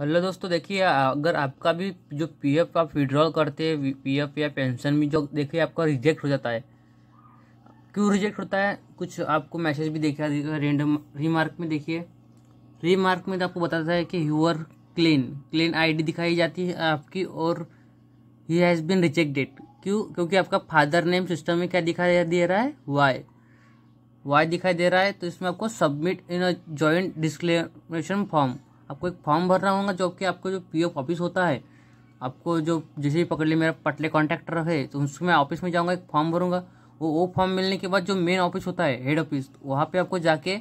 hello दोस्तों देखिए अगर आपका भी जो पीएफ आप विड्रॉल करते हैं पीएफ या पेंशन में जो देखिए आपका रिजेक्ट हो जाता है क्यों रिजेक्ट होता है कुछ आपको मैसेज भी देखा रेंडम रिमार्क में देखिए रिमार्क में तो आपको बताता है कि यूअर क्लेन क्लेन आईडी दिखाई जाती है आपकी और ही हैज़ बिन रिजेक्टेड क्यों क्योंकि आपका फादर नेम सिस्टम में क्या दिखाई दे रहा है वाई वाई दिखाई दे रहा है तो इसमें आपको submit in a joint declaration form आपको एक फॉर्म भरना होगा जो कि आपको जो पी ऑफिस होता है आपको जो जैसे पकड़ लिया मेरा पटले कॉन्ट्रैक्टर है तो उसमें ऑफिस में जाऊँगा एक फॉर्म भरूँगा वो वो फॉर्म मिलने के बाद जो मेन ऑफिस होता है हेड ऑफिस तो वहाँ पर आपको जाके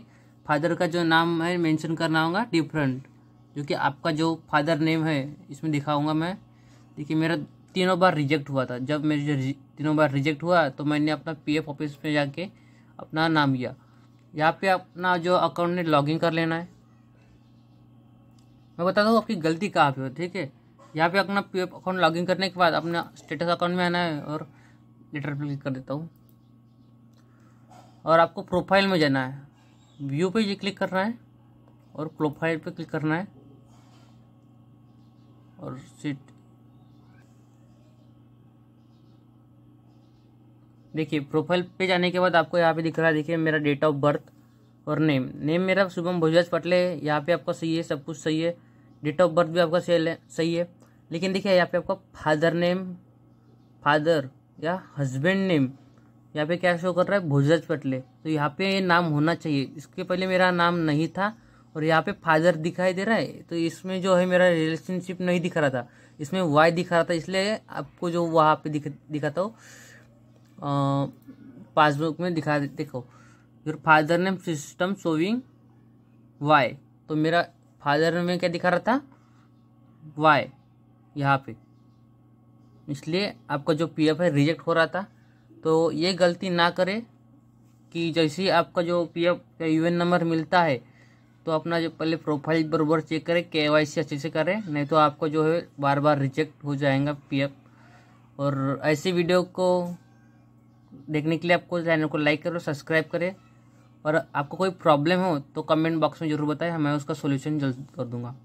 फादर का जो नाम है मेंशन करना होगा डिफरेंट जो कि आपका जो फादर नेम है इसमें दिखाऊंगा मैं देखिए मेरा तीनों बार रिजेक्ट हुआ था जब मेरे तीनों बार रिजेक्ट हुआ तो मैंने अपना पीएफ ऑफिस में जाके अपना नाम लिया यहाँ पे अपना जो अकाउंट ने लॉगिन कर लेना है मैं बताता हूँ आपकी गलती कहाँ पे हो ठीक है यहाँ पे अपना पी अकाउंट लॉगिन करने के बाद अपना स्टेटस अकाउंट में आना है और लेटर पर क्लिक कर देता हूँ और आपको प्रोफाइल में जाना है व्यू पे ये क्लिक करना है और प्रोफाइल पे क्लिक करना है और सीट देखिए प्रोफाइल पे जाने के बाद आपको यहाँ पे दिख रहा है देखिए मेरा डेट ऑफ बर्थ और नेम नेम मेरा शुभम भोजराज पटले यहाँ पे आपका सही है सब कुछ सही है डेट ऑफ बर्थ भी आपका सही है सही है लेकिन देखिए यहाँ पे आपका फादर नेम फादर या हस्बैंड नेम यहाँ पे क्या शो कर रहा है भोजराज पटले तो यहाँ पे ये नाम होना चाहिए इसके पहले मेरा नाम नहीं था और यहाँ पे फादर दिखाई दे रहा है तो इसमें जो है मेरा रिलेशनशिप नहीं दिख रहा था इसमें वाई दिखा रहा था इसलिए आपको जो वहाँ पे दिख दिखाता हो पासबुक में दिखा देखो फिर फादर नेम सिस्टम सोविंग वाई तो मेरा हजार में क्या दिखा रहा था वाई यहाँ पे इसलिए आपका जो पीएफ है रिजेक्ट हो रहा था तो ये गलती ना करे कि जैसे ही आपका जो पीएफ का यूएन नंबर मिलता है तो अपना जो पहले प्रोफाइल बरबर चेक करें के वाई सी अच्छे से करें नहीं तो आपको जो है बार बार रिजेक्ट हो जाएगा पीएफ और ऐसी वीडियो को देखने के लिए आपको चैनल को लाइक करो सब्सक्राइब करें पर आपको कोई प्रॉब्लम हो तो कमेंट बॉक्स में ज़रूर बताएं मैं उसका सोल्यूशन जल्द कर दूंगा